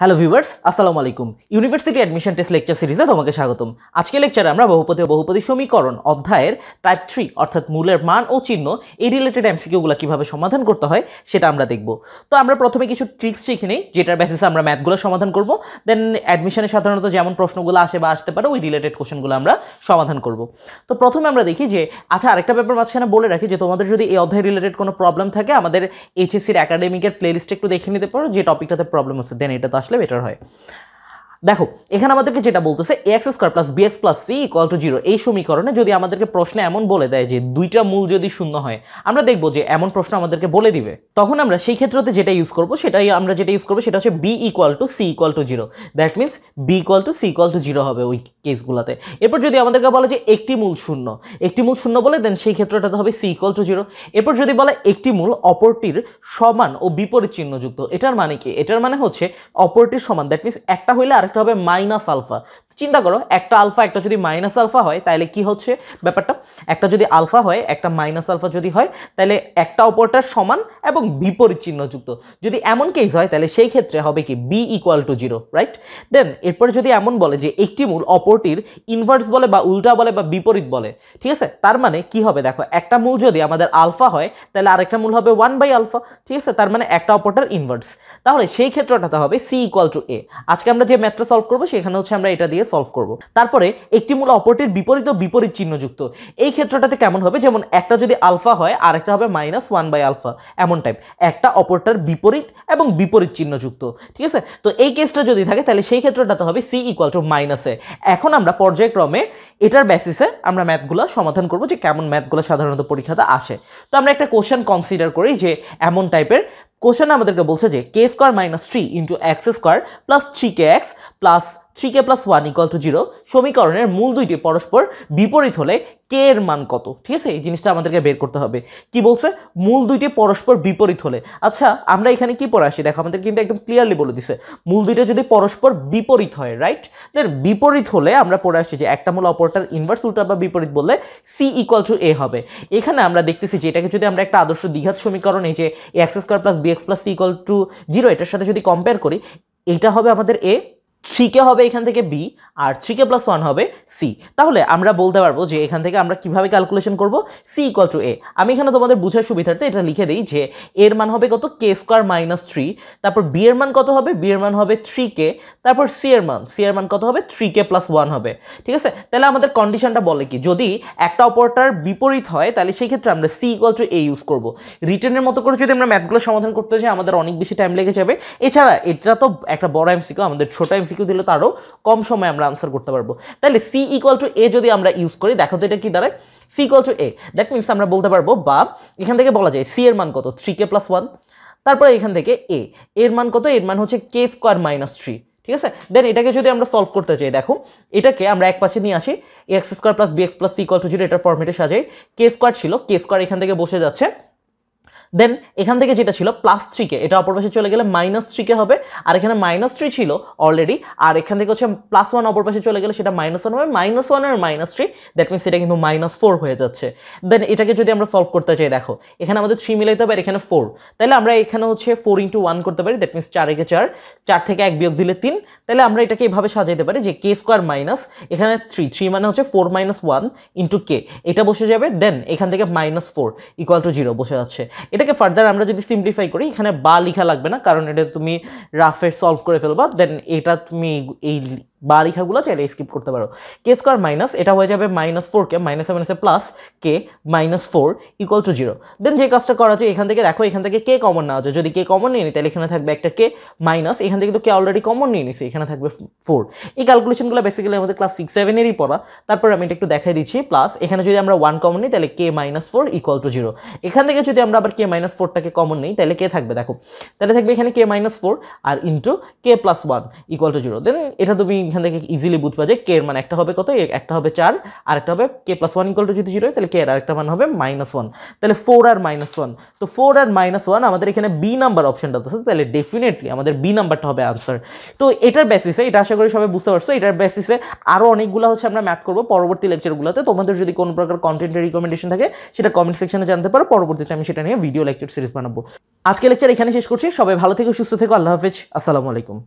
Hello viewers আসসালামু আলাইকুম university admission test lecture সিরিজে তোমাকে স্বাগতম আজকে লেকচারে আমরা বহুপতি ও বহুপতি সমীকরণ অধ্যায়ের টাইপ থ্রি অর্থাৎ মূলের মান ও চিহ্ন এই রিলেটেড এমসিকিউগুলো কীভাবে সমাধান করতে হয় সেটা আমরা দেখব তো আমরা প্রথমে কিছু ট্রিক্স শিখে নিই যেটার বেসিসে আমরা ম্যাথগুলো সমাধান করব দেন অ্যাডমিশনে সাধারণত যেমন প্রশ্নগুলো আসে বা আসতে পারে ওই রিলেটেড কোশ্চেনগুলো আমরা সমাধান করব তো প্রথমে আমরা দেখি যে আচ্ছা আরেকটা ব্যাপার মাঝখানে বলে রাখি যে তোমাদের যদি এই অধ্যায় রিলেটেড কোনো প্রবলেম থাকে আমাদের এইচএসসির অ্যাকাডেমিকের প্লেলিস্টে একটু দেখে নিতে পারো যে টপিকটাতে প্রবলেম আছে দেন এটা আছিলে বেটাৰ হয় দেখো এখানে আমাদেরকে যেটা বলতেছে x square plus b x plus c equal to zero এই সমীকরণে যদি আমাদেরকে প্রশ্নে এমন বলে দেয় যে দুইটা মূল যদি শূন্য হয় আমরা দেখবো যে এমন প্রশ্ন আমাদেরকে বলে দিবে তখন আমরা সেই ক্ষেত্রতে যেটা ইউজ করবো সেটাই আমরা যেটা ইউজ করবো সেটা হচ্ছে b equal to c equal to zero that means b equal to c equal to zero হবে ওই কেসগুলোতে এরপর যদি আমাদেরকে বলে যে একটি মূল শূন্য একটি মূল শূন্য বলে দেন সেই ক্ষেত্রটাতে হবে সি ইকুয়াল টু জিরো এরপর যদি বলে একটি মূল অপরটির সমান ও বিপরীত চিহ্নযুক্ত এটার মানে কি এটার মানে হচ্ছে অপরটির সমান দ্যাট মিনস একটা হইলে আর থাকতে হবে মাইনাস আলফা চিন্তা করো একটা আলফা একটা যদি মাইনাস আলফা হয় তাহলে কি হচ্ছে ব্যাপারটা একটা যদি আলফা হয় একটা মাইনাস আলফা যদি হয় তাহলে একটা অপরটার সমান এবং বিপরীত চিহ্নযুক্ত যদি এমন কেস হয় তাহলে সেই ক্ষেত্রে হবে কি b equal to zero right then এরপরে যদি এমন বলে যে একটি মূল অপরটির ইনভার্স বলে বা উল্টা বলে বা বিপরীত বলে ঠিক আছে তার মানে কি হবে দেখো একটা মূল যদি আমাদের আলফা হয় তাহলে আরেকটা মূল হবে ওয়ান বাই আলফা ঠিক আছে তার মানে একটা অপরটার ইনভার্স তাহলে সেই ক্ষেত্রটাতে হবে সি ইকুয়াল টু এ আজকে আমরা যে ম্যাথটা সলভ করবো সেখানে হচ্ছে আমরা এটা দিয়ে দিয়ে সলভ করব। তারপরে একটি মূল অপরটির বিপরীত বিপরীত চিহ্নযুক্ত এই ক্ষেত্রটাতে কেমন হবে যেমন একটা যদি আলফা হয় আর একটা হবে মাইনাস ওয়ান বাই আলফা এমন টাইপ একটা অপরটার বিপরীত এবং বিপরীত চিহ্নযুক্ত ঠিক আছে তো এই কেসটা যদি থাকে তাহলে সেই ক্ষেত্রটাতে হবে সি ইকুয়াল টু মাইনাসে এখন আমরা পর্যায়ক্রমে এটার বেসিসে আমরা ম্যাথগুলো সমাধান করব যে কেমন ম্যাথগুলো সাধারণত পরীক্ষাতে আসে তো আমরা একটা কোশ্চেন কনসিডার করি যে এমন টাইপের কোশ্চেন আমাদেরকে বলছে যে k square minus three into x square plus three k x plus three k plus one equal to zero সমীকরণের মূল দুইটি পরস্পর বিপরীত হলে কে এর মান কত ঠিক আছে এই জিনিসটা আমাদেরকে বের করতে হবে কি বলছে মূল দুইটি পরস্পর বিপরীত হলে আচ্ছা আমরা এখানে কি পড়ে আসি দেখো আমাদের কিন্তু একদম ক্লিয়ারলি বলে দিছে মূল দুইটা যদি পরস্পর বিপরীত হয় রাইট দেন বিপরীত হলে আমরা পড়ে আসছি যে একটা মূল অপরটার ইনভার্স উল্টা বা বিপরীত বললে সি ইকুয়াল টু এ হবে এখানে আমরা দেখতেছি যে এটাকে যদি আমরা একটা আদর্শ দ্বিঘাত সমীকরণ এই যে x square plus b x plus c equal to zero এটার সাথে যদি কম্পেয়ার করি এটা হবে আমাদের এ থ্রিকে হবে এখান থেকে বি আর থ্রিকে প্লাস ওয়ান হবে সি তাহলে আমরা বলতে পারবো যে এখান থেকে আমরা কিভাবে ক্যালকুলেশন করব সি ইকাল টু এ আমি এখানে তোমাদের বুঝার সুবিধার্থে এটা লিখে দিই যে এর মান হবে কত কে স্কোয়ার মাইনাস থ্রি তারপর বি এর মান কত হবে বি এর মান হবে থ্রি কে তারপর সি এর মান সি এর মান কত হবে থ্রি কে প্লাস ওয়ান হবে ঠিক আছে তাহলে আমাদের কন্ডিশনটা বলে কি যদি একটা অপরটার বিপরীত হয় তাহলে সেই ক্ষেত্রে আমরা c equal to a use করবো রিটার্নের মতো করে যদি আমরা ম্যাথগুলো সমাধান করতে যাই আমাদের অনেক বেশি টাইম লেগে যাবে এছাড়া এটা তো একটা বড় এমসিকে আমাদের ছোট এমসি এমসিকিউ দিলে তারও কম সময় আমরা আনসার করতে পারবো তাহলে সি ইকুয়াল টু এ যদি আমরা ইউজ করি দেখো তো এটা কি দাঁড়ায় c equal to a that means আমরা বলতে পারবো বা এখান থেকে বলা যায় সি এর মান কত থ্রি কে প্লাস ওয়ান তারপরে এখান থেকে এ এর মান কত এর মান হচ্ছে কে স্কোয়ার মাইনাস থ্রি ঠিক আছে দেন এটাকে যদি আমরা সলভ করতে চাই দেখো এটাকে আমরা এক পাশে নিয়ে আসি x square plus b x plus c equal to zero এটার ফর্মেটে সাজাই কে স্কোয়ার ছিল কে স্কোয়ার এখান থেকে বসে যাচ্ছে দেন এখান থেকে যেটা ছিল প্লাস থ্রিকে এটা অপর পাশে চলে গেলে মাইনাস থ্রিকে হবে আর এখানে মাইনাস থ্রি ছিল অলরেডি আর এখান থেকে হচ্ছে প্লাস ওয়ান অপর পাশে চলে গেলে সেটা মাইনাস ওয়ান হবে মাইনাস ওয়ান আর মাইনাস থ্রি দ্যাট মিনস এটা কিন্তু মাইনাস ফোর হয়ে যাচ্ছে দেন এটাকে যদি আমরা সলভ করতে চাই দেখো এখানে আমাদের থ্রি মিলাইতে হবে আর এখানে ফোর তাহলে আমরা এখানে হচ্ছে ফোর ইন্টু ওয়ান করতে পারি দ্যাট মিনস চার একে চার চার থেকে এক বিয়োগ দিলে তিন তাহলে আমরা এটাকে এভাবে সাজাইতে পারি যে কে স্কোয়ার মাইনাস এখানে থ্রি থ্রি মানে হচ্ছে four minus one into k এটা বসে যাবে দেন এখান থেকে minus four equal to zero বসে যাচ্ছে এটা এটাকে ফার্দার আমরা যদি সিম্পলিফাই করি এখানে বা লিখা লাগবে না কারণ এটা তুমি রাফে সলভ করে ফেলবা দেন এটা তুমি এই বা রেখাগুলো চাইলে স্কিপ করতে পারো কে স্কোয়ার মাইনাস এটা হয়ে যাবে minus four k minus seven এসে plus k minus four equal to zero then যে কাজটা করা হচ্ছে এখান থেকে দেখো এখান থেকে কে কমন নেওয়া যায় যদি কে কমন নিয়ে নিই তাহলে এখানে থাকবে একটা কে মাইনাস এখান থেকে তো কে অলরেডি কমন নিয়ে নিছি এখানে থাকবে ফোর এই ক্যালকুলেশনগুলো বেসিক্যালি আমাদের ক্লাস সিক্স সেভেনেরই পড়া তারপর আমি এটা একটু দেখাই দিচ্ছি প্লাস এখানে যদি আমরা ওয়ান কমন নিই তাহলে k minus four equal to zero এখান থেকে যদি আমরা আবার কে মাইনাস ফোরটাকে কমন নিই তাহলে কে থাকবে দেখো তাহলে থাকবে এখানে কে মাইনাস ফোর আর into k plus one equal to zero then এটা তুমি এখান থেকে ইজিলি বুঝবা যে কে এর মান একটা হবে কত একটা হবে চার আর একটা হবে k plus one equal to যদি জিরো তাহলে কে এর আরেকটা মান হবে মাইনাস ওয়ান তাহলে ফোর আর মাইনাস ওয়ান তো ফোর আর মাইনাস ওয়ান আমাদের এখানে বি নাম্বার অপশনটা আছে তাহলে ডেফিনেটলি আমাদের বি নাম্বারটা হবে আনসার তো এটার বেসিসে এটা আশা করি সবাই বুঝতে পারছো এটার বেসিসে আরও অনেকগুলো হচ্ছে আমরা ম্যাথ করবো পরবর্তী লেকচারগুলোতে তোমাদের যদি কোনো প্রকার কন্টেন্টের রিকমেন্ডেশন থাকে সেটা কমেন্ট সেকশনে জানতে পারো পরবর্তীতে আমি সেটা নিয়ে ভিডিও লেকচার সিরিজ বানাবো আজকে লেকচার এখানে শেষ করছি সবাই ভালো থেকে সুস্থ থেকো আল্লাহ হাফেজ আসসালামু আলাইকুম